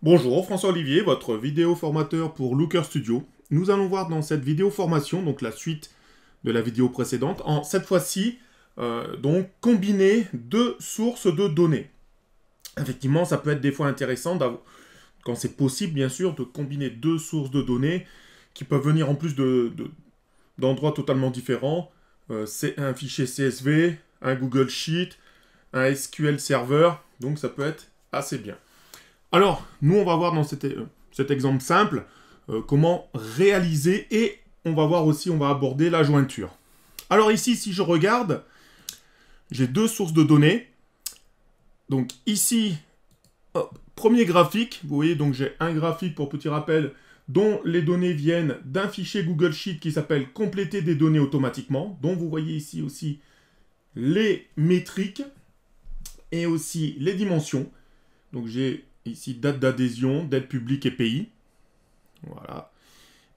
Bonjour François Olivier, votre vidéo formateur pour Looker Studio. Nous allons voir dans cette vidéo formation, donc la suite de la vidéo précédente, en cette fois-ci, euh, donc combiner deux sources de données. Effectivement, ça peut être des fois intéressant, quand c'est possible bien sûr, de combiner deux sources de données qui peuvent venir en plus d'endroits de, d'endroits totalement différents. Euh, c'est un fichier CSV, un Google Sheet, un SQL Server, donc ça peut être assez bien. Alors, nous, on va voir dans cet, exemple simple euh, comment réaliser et on va voir aussi, on va aborder la jointure. Alors ici, si je regarde, j'ai deux sources de données. Donc ici, premier graphique, vous voyez, donc j'ai un graphique pour petit rappel dont les données viennent d'un fichier Google Sheet qui s'appelle compléter des données automatiquement, dont vous voyez ici aussi les métriques et aussi les dimensions. Donc j'ai Ici, date d'adhésion, date publique et pays. Voilà.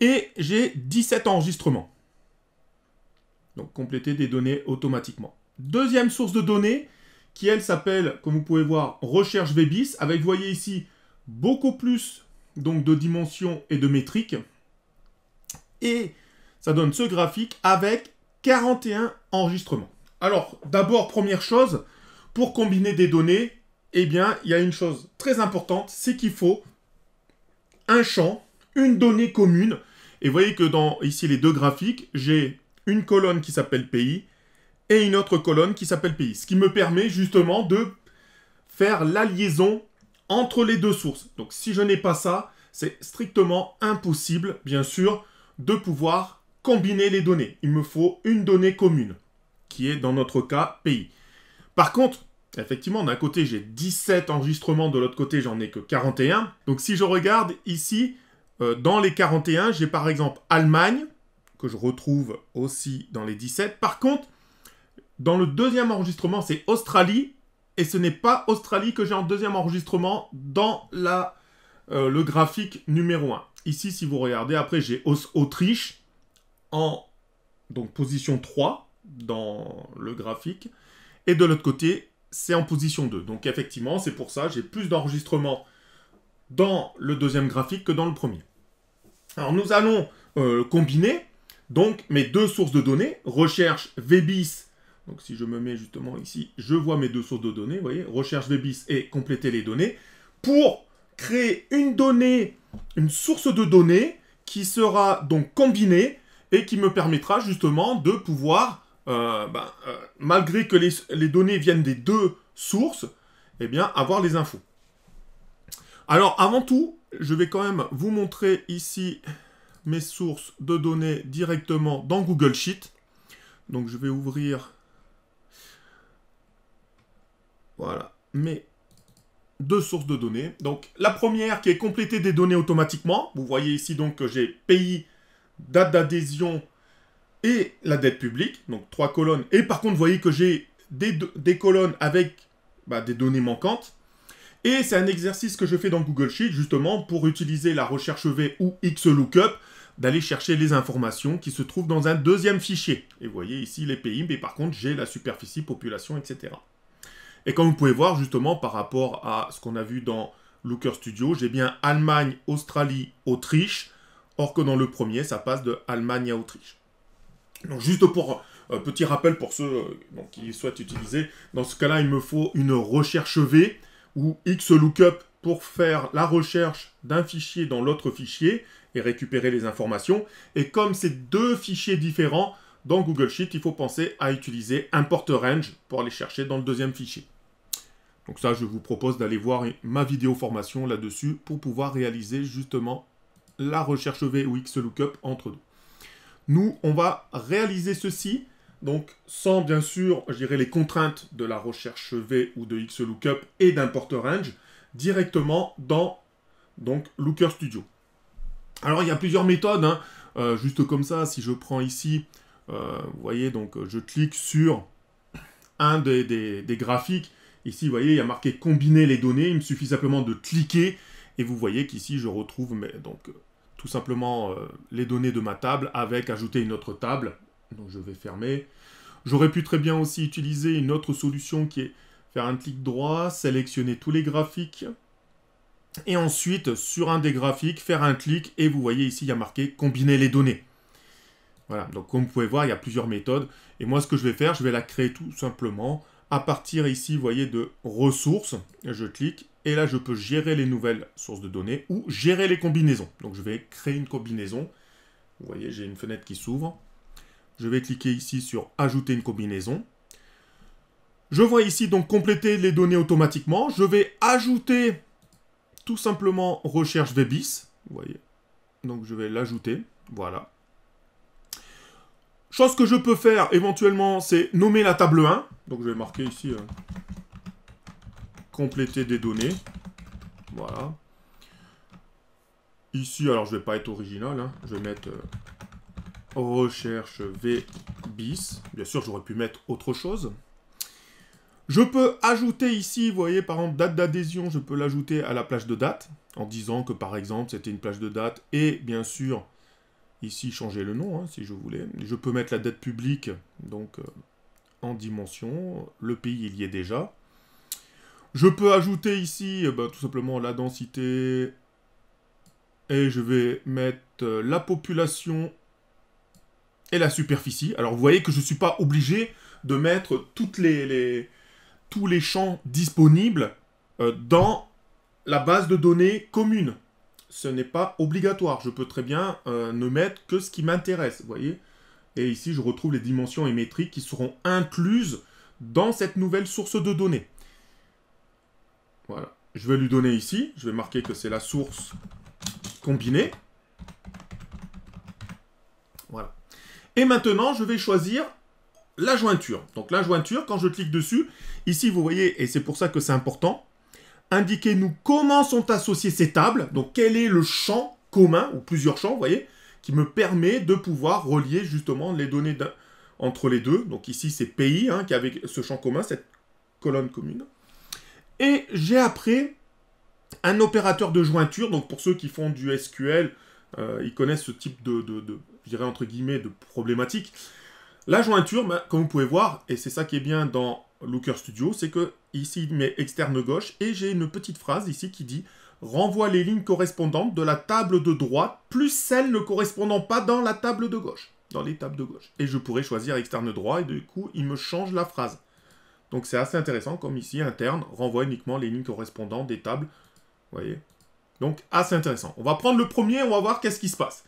Et j'ai 17 enregistrements. Donc compléter des données automatiquement. Deuxième source de données, qui elle s'appelle, comme vous pouvez voir, recherche VBIS, avec, vous voyez ici, beaucoup plus donc, de dimensions et de métriques. Et ça donne ce graphique avec 41 enregistrements. Alors, d'abord, première chose, pour combiner des données, eh bien, il y a une chose très importante, c'est qu'il faut un champ, une donnée commune. Et vous voyez que dans ici les deux graphiques, j'ai une colonne qui s'appelle pays et une autre colonne qui s'appelle pays. Ce qui me permet justement de faire la liaison entre les deux sources. Donc si je n'ai pas ça, c'est strictement impossible, bien sûr, de pouvoir combiner les données. Il me faut une donnée commune, qui est dans notre cas pays. Par contre, Effectivement, d'un côté, j'ai 17 enregistrements, de l'autre côté, j'en ai que 41. Donc si je regarde ici, euh, dans les 41, j'ai par exemple Allemagne, que je retrouve aussi dans les 17. Par contre, dans le deuxième enregistrement, c'est Australie, et ce n'est pas Australie que j'ai en deuxième enregistrement dans la, euh, le graphique numéro 1. Ici, si vous regardez, après, j'ai Autriche en donc, position 3 dans le graphique, et de l'autre côté, c'est en position 2. Donc effectivement, c'est pour ça, j'ai plus d'enregistrements dans le deuxième graphique que dans le premier. Alors nous allons euh, combiner donc mes deux sources de données, recherche VBIS, donc si je me mets justement ici, je vois mes deux sources de données, vous voyez, recherche VBIS et compléter les données, pour créer une donnée, une source de données qui sera donc combinée et qui me permettra justement de pouvoir euh, bah, euh, malgré que les, données viennent des deux sources, eh bien, avoir les infos. Alors, avant tout, je vais quand même vous montrer ici mes sources de données directement dans Google Sheet. Donc, je vais ouvrir... Voilà, mes deux sources de données. Donc, la première qui est complétée des données automatiquement. Vous voyez ici donc que j'ai pays, date d'adhésion, et la dette publique, donc trois colonnes. Et par contre, vous voyez que j'ai des, colonnes avec bah, des données manquantes. Et c'est un exercice que je fais dans Google Sheet, justement, pour utiliser la recherche V ou XLOOKUP, d'aller chercher les informations qui se trouvent dans un deuxième fichier. Et vous voyez ici les pays, mais par contre, j'ai la superficie, population, etc. Et comme vous pouvez voir, justement, par rapport à ce qu'on a vu dans Looker Studio, j'ai bien Allemagne, Australie, Autriche, or que dans le premier, ça passe de Allemagne à Autriche juste pour un euh, petit rappel pour ceux euh, qui souhaitent utiliser, dans ce cas-là, il me faut une recherche V ou XLOOKUP pour faire la recherche d'un fichier dans l'autre fichier et récupérer les informations. Et comme c'est deux fichiers différents, dans Google Sheet, il faut penser à utiliser import range pour aller chercher dans le deuxième fichier. Donc ça, je vous propose d'aller voir ma vidéo formation là-dessus pour pouvoir réaliser justement la recherche V ou XLOOKUP entre deux. Nous, on va réaliser ceci, donc sans bien sûr, je dirais, les contraintes de la recherche V ou de XLOOKUP et d'un range, directement dans donc, Looker Studio. Alors, il y a plusieurs méthodes, hein. euh, juste comme ça, si je prends ici, euh, vous voyez, donc je clique sur un des, graphiques, Ici, vous voyez, il y a marqué combiner les données. Il me suffit simplement de cliquer. Et vous voyez qu'ici, je retrouve mes, donc, tout simplement euh, les données de ma table avec ajouter une autre table. Donc je vais fermer. J'aurais pu très bien aussi utiliser une autre solution qui est faire un clic droit, sélectionner tous les graphiques. Et ensuite, sur un des graphiques, faire un clic et vous voyez ici, il y a marqué combiner les données. Voilà, donc comme vous pouvez voir, il y a plusieurs méthodes. Et moi, ce que je vais faire, je vais la créer tout simplement à partir ici, vous voyez, de ressources, je clique, et là, je peux gérer les nouvelles sources de données ou gérer les combinaisons. Donc, je vais créer une combinaison. Vous voyez, j'ai une fenêtre qui s'ouvre. Je vais cliquer ici sur « Ajouter une combinaison ». Je vois ici donc compléter les données automatiquement. Je vais ajouter tout simplement recherche VBIS. Vous voyez. Donc je vais l'ajouter. Voilà. Chose que je peux faire éventuellement, c'est nommer la table 1. Donc je vais marquer ici euh, compléter des données. Voilà. Ici, alors je vais pas être original, hein. je vais mettre euh, recherche V bis. Bien sûr, j'aurais pu mettre autre chose. Je peux ajouter ici, vous voyez, par exemple, date d'adhésion, je peux l'ajouter à la plage de date, en disant que, par exemple, c'était une plage de date, et bien sûr, ici changer le nom hein, si je voulais. Je peux mettre la dette publique donc euh, en dimension, le pays il y est déjà. Je peux ajouter ici eh ben, tout simplement la densité et je vais mettre euh, la population et la superficie. Alors vous voyez que je ne suis pas obligé de mettre toutes les, tous les champs disponibles euh, dans la base de données commune ce n'est pas obligatoire. Je peux très bien euh, ne mettre que ce qui m'intéresse, vous voyez. Et ici, je retrouve les dimensions et métriques qui seront incluses dans cette nouvelle source de données. Voilà. Je vais lui donner ici, je vais marquer que c'est la source combinée. Voilà. Et maintenant, je vais choisir la jointure. Donc la jointure, quand je clique dessus, ici, vous voyez, et c'est pour ça que c'est important, indiquez-nous comment sont associées ces tables, donc quel est le champ commun, ou plusieurs champs, vous voyez, qui me permet de pouvoir relier justement les données entre les deux. Donc ici, c'est pays hein, qui avec ce champ commun, cette colonne commune. Et j'ai après un opérateur de jointure. Donc pour ceux qui font du SQL, euh, ils connaissent ce type de, je dirais entre guillemets, de problématique. La jointure, ben, comme vous pouvez voir, et c'est ça qui est bien dans Looker Studio, c'est que Ici, il met externe gauche. Et j'ai une petite phrase ici qui dit renvoie les lignes correspondantes de la table de droite plus celles ne correspondant pas dans la table de gauche, dans les tables de gauche. Et je pourrais choisir externe droit et du coup, il me change la phrase. Donc c'est assez intéressant, comme ici, interne renvoie uniquement les lignes correspondantes des tables. Vous voyez Donc assez intéressant. On va prendre le premier, on va voir qu'est-ce qui se passe.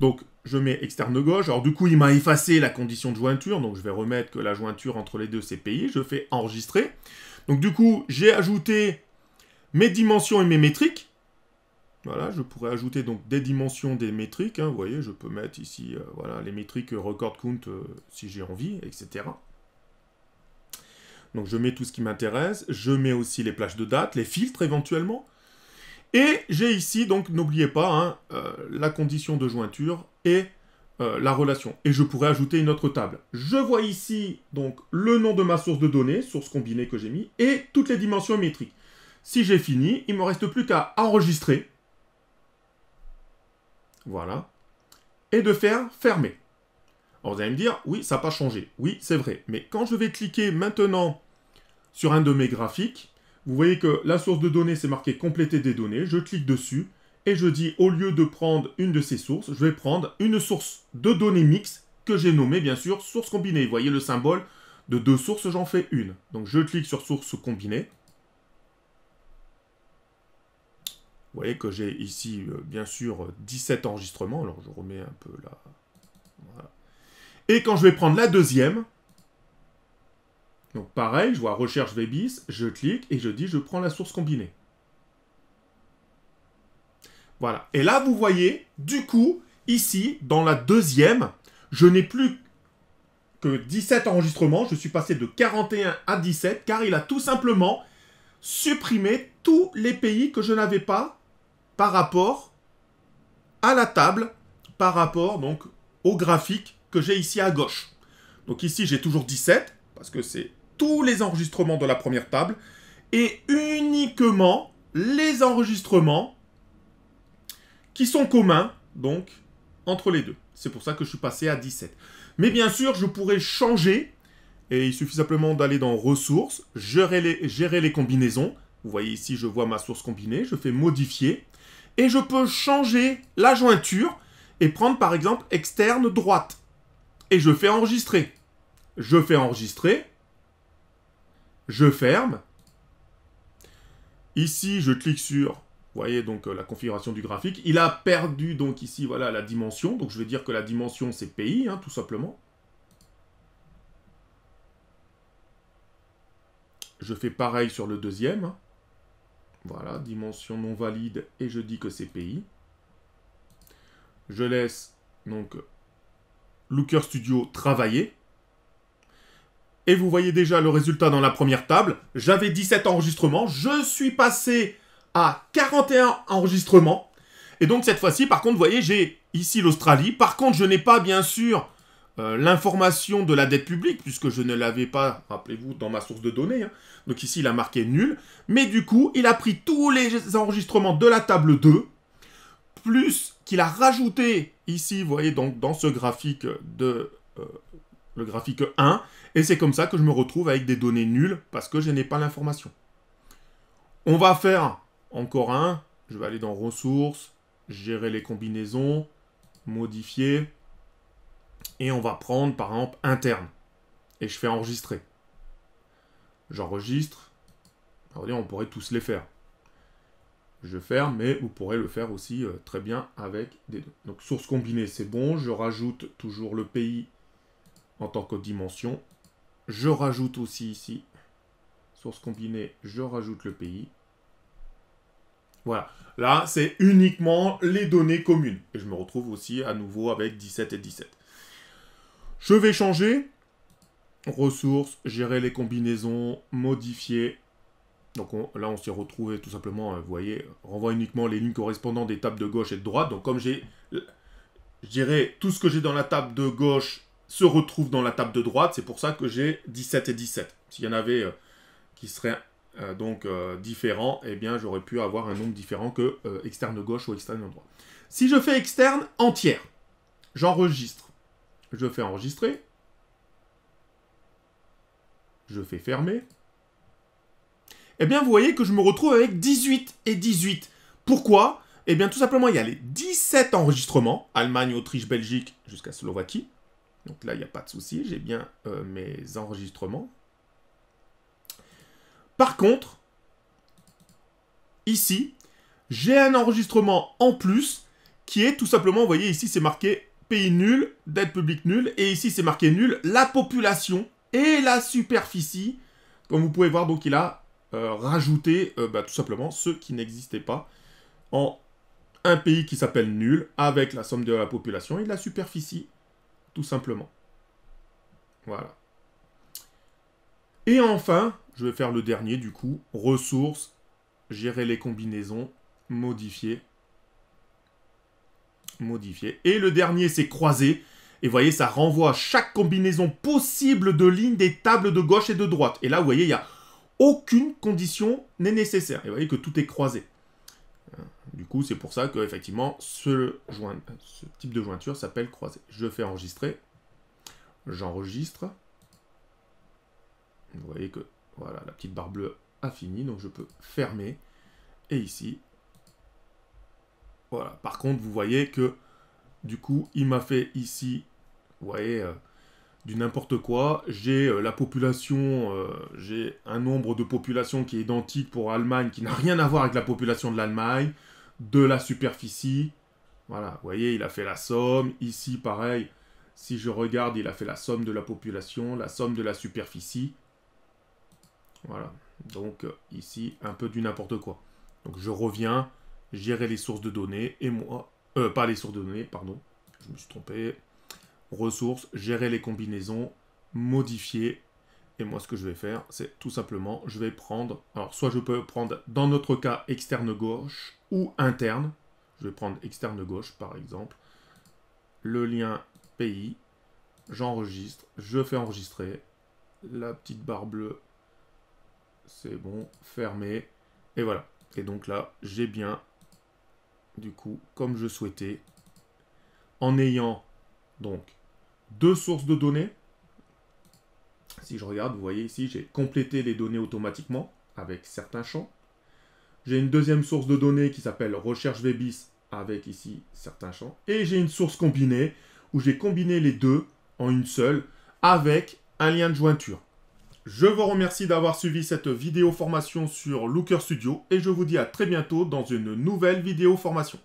Donc je mets externe gauche. Alors du coup, il m'a effacé la condition de jointure, donc je vais remettre que la jointure entre les deux c'est payé. Je fais enregistrer. Donc du coup, j'ai ajouté mes dimensions et mes métriques. Voilà, je pourrais ajouter donc des dimensions des métriques. Hein. Vous voyez, je peux mettre ici euh, voilà, les métriques euh, record count euh, si j'ai envie, etc. Donc je mets tout ce qui m'intéresse. Je mets aussi les plages de date, les filtres éventuellement. Et j'ai ici, donc n'oubliez pas, hein, euh, la condition de jointure et euh, la relation. Et je pourrais ajouter une autre table. Je vois ici donc le nom de ma source de données, source combinée que j'ai mis, et toutes les dimensions métriques. Si j'ai fini, il ne me reste plus qu'à enregistrer. Voilà. Et de faire fermer. Alors vous allez me dire, oui, ça n'a pas changé. Oui, c'est vrai. Mais quand je vais cliquer maintenant sur un de mes graphiques, vous voyez que la source de données, c'est marqué compléter des données. Je clique dessus et je dis au lieu de prendre une de ces sources, je vais prendre une source de données mixte que j'ai nommée bien sûr source combinée. Vous voyez le symbole de deux sources, j'en fais une. Donc je clique sur source combinée. Vous voyez que j'ai ici euh, bien sûr 17 enregistrements. Alors je remets un peu là. Et quand je vais prendre la deuxième, donc pareil, je vois recherche VBIS, je clique et je dis je prends la source combinée. Voilà. Et là, vous voyez, du coup, ici, dans la deuxième, je n'ai plus que 17 enregistrements. Je suis passé de 41 à 17 car il a tout simplement supprimé tous les pays que je n'avais pas par rapport à la table, par rapport donc au graphique que j'ai ici à gauche. Donc ici, j'ai toujours 17 parce que c'est tous les enregistrements de la première table et uniquement les enregistrements qui sont communs, donc, entre les deux. C'est pour ça que je suis passé à 17. Mais bien sûr, je pourrais changer, et il suffit simplement d'aller dans ressources, gérer les, gérer les combinaisons. Vous voyez ici, je vois ma source combinée, je fais modifier, et je peux changer la jointure et prendre par exemple externe droite. Et je fais enregistrer. Je fais enregistrer, je ferme. Ici, je clique sur, voyez, donc euh, la configuration du graphique. Il a perdu, donc ici, voilà, la dimension. Donc, je vais dire que la dimension, c'est pays, hein, tout simplement. Je fais pareil sur le deuxième. Voilà, dimension non valide, et je dis que c'est pays. Je laisse, donc, Looker Studio travailler. Et vous voyez déjà le résultat dans la première table. J'avais 17 enregistrements. Je suis passé à 41 enregistrements. Et donc cette fois-ci, par contre, vous voyez, j'ai ici l'Australie. Par contre, je n'ai pas, bien sûr, euh, l'information de la dette publique, puisque je ne l'avais pas, rappelez-vous, dans ma source de données. Hein. Donc ici, il a marqué nul. Mais du coup, il a pris tous les enregistrements de la table 2, plus qu'il a rajouté ici, vous voyez, donc dans ce graphique de euh, le graphique 1, et c'est comme ça que je me retrouve avec des données nulles parce que je n'ai pas l'information. On va faire encore un, je vais aller dans ressources, gérer les combinaisons, modifier, et on va prendre par exemple interne, et je fais enregistrer. J'enregistre, on pourrait tous les faire. Je ferme, mais vous pourrez le faire aussi euh, très bien avec des deux. Donc source combinée, c'est bon. Je rajoute toujours le pays en tant que dimension. Je rajoute aussi ici, source combinée, je rajoute le pays. Voilà. Là, c'est uniquement les données communes. Et je me retrouve aussi à nouveau avec 17 et 17. Je vais changer. Ressources, gérer les combinaisons, modifier. Donc là, on s'est retrouvé tout simplement, euh, vous voyez, renvoie uniquement les lignes correspondantes des tables de gauche et de droite. Donc comme j'ai, je euh, dirais, tout ce que j'ai dans la table de gauche se retrouve dans la table de droite. C'est pour ça que j'ai 17 et 17. S'il y en avait euh, qui seraient euh, donc euh, différents, eh bien j'aurais pu avoir un nombre différent que externe gauche ou externe droite. Si je fais externe entière, j'enregistre. Je fais enregistrer. Je fais fermer. Eh bien, vous voyez que je me retrouve avec 18 et 18. Pourquoi Eh bien, tout simplement, il y a les 17 enregistrements, Allemagne, Autriche, Belgique, jusqu'à Slovaquie. Donc là, il n'y a pas de souci, j'ai bien euh, mes enregistrements. Par contre, ici, j'ai un enregistrement en plus qui est tout simplement, vous voyez ici, c'est marqué pays nul, dette publique nulle, et ici, c'est marqué nul, la population et la superficie. Comme vous pouvez voir, donc il a euh, rajouté euh, bah, tout simplement ceux qui n'existaient pas en un pays qui s'appelle nul avec la somme de la population et de la superficie simplement. Voilà. Et enfin, je vais faire le dernier du coup, ressources, gérer les combinaisons, modifier, modifier. Et le dernier, c'est croiser. Et voyez, ça renvoie à chaque combinaison possible de lignes des tables de gauche et de droite. Et là, vous voyez, il n'y a aucune condition n'est nécessaire. Et vous voyez que tout est croisé. Du coup, c'est pour ça que effectivement, ce, type de jointure s'appelle croisé. Je fais enregistrer. J'enregistre. Vous voyez que voilà, la petite barre bleue a fini, donc je peux fermer. Et ici, voilà. Par contre, vous voyez que du coup, il m'a fait ici, vous voyez, euh, du n'importe quoi. J'ai euh, la population, euh, j'ai un nombre de population qui est identique pour Allemagne, qui n'a rien à voir avec la population de l'Allemagne, de la superficie. Voilà, vous voyez, il a fait la somme. Ici, pareil, si je regarde, il a fait la somme de la population, la somme de la superficie. Voilà, donc euh, ici, un peu du n'importe quoi. Donc je reviens, gérer les sources de données, et moi... pas les sources de données, pardon, je me suis trompé ressources, gérer les combinaisons, modifier. Et moi, ce que je vais faire, c'est tout simplement, je vais prendre, alors soit je peux prendre dans notre cas externe gauche ou interne. Je vais prendre externe gauche, par exemple. Le lien pays, j'enregistre, je fais enregistrer. La petite barre bleue, c'est bon, fermé. Et voilà. Et donc là, j'ai bien, du coup, comme je souhaitais, en ayant donc deux sources de données. Si je regarde, vous voyez ici, j'ai complété les données automatiquement avec certains champs. J'ai une deuxième source de données qui s'appelle recherche VBIS avec ici certains champs. Et j'ai une source combinée où j'ai combiné les deux en une seule avec un lien de jointure. Je vous remercie d'avoir suivi cette vidéo formation sur Looker Studio et je vous dis à très bientôt dans une nouvelle vidéo formation.